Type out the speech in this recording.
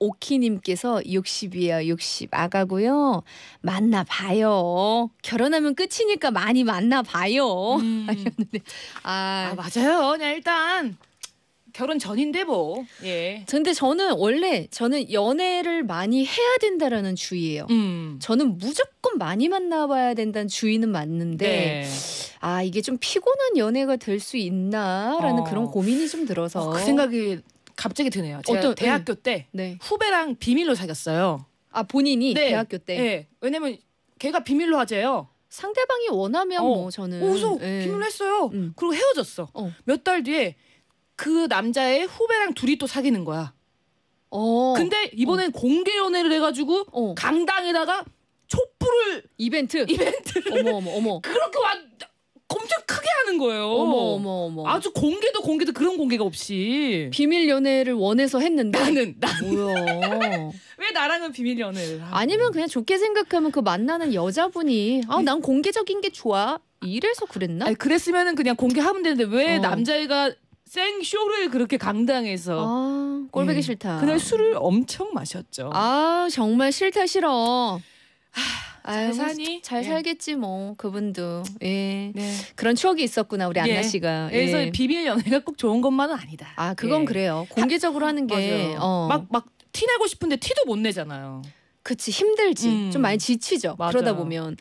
오키님께서 60이에요. 60 아가고요. 만나봐요. 결혼하면 끝이니까 많이 만나봐요. 음. 하셨는데 아, 아 맞아요. 그냥 일단 결혼 전인데 뭐. 예. 근데 저는 원래 저는 연애를 많이 해야 된다라는 주의예요. 음. 저는 무조건 많이 만나봐야 된다는 주의는 맞는데 네. 아 이게 좀 피곤한 연애가 될 수 있나라는 어. 그런 고민이 좀 들어서 어, 그 생각이 갑자기 드네요. 제가 어떤- 대학교 네. 때 네. 후배랑 비밀로 사귀었어요. 아 본인이 네. 대학교 때 예, 왜냐면 걔가 비밀로 하재요. 상대방이 원하면 어. 뭐 저는 오서 예. 비밀로 했어요. 음. 그리고 헤어졌어. 어. 몇 달 뒤에 그 남자의 후배랑 둘이 또 사귀는 거야. 어. 근데 이번엔 어. 공개 연애를 해가지고 어. 강당에다가 촛불을 이벤트 이벤트 어머 어머 어머 그렇게 완 하는 거예요. 어머 어머 어머. 아주 공개도 공개도 그런 공개가 없이 비밀 연애를 원해서 했는데 나는 나 뭐야? 왜 나랑은 비밀 연애를? 하고. 아니면 그냥 좋게 생각하면 그 만나는 여자분이 아난 네. 공개적인 게 좋아 이래서 그랬나? 아니, 그랬으면은 그냥 공개하면 되는데 왜 어. 남자애가 생 쇼를 그렇게 강당해서 아, 꼴보기 음. 싫다. 그날 술을 엄청 마셨죠. 아 정말 싫다 싫어. 아유, 잘 사니? 예. 잘 살겠지 뭐 그분도. 예. 네. 그런 추억이 있었구나 우리 예. 안나 예. 씨가. 그래서 예. 비밀 연애가 꼭 좋은 것만은 아니다. 아 그건 예. 그래요. 공개적으로 하는 게 막막 어. 티내고 싶은데 티도 못 내잖아요. 그치 힘들지 음. 좀 많이 지치죠 맞아 그러다 보면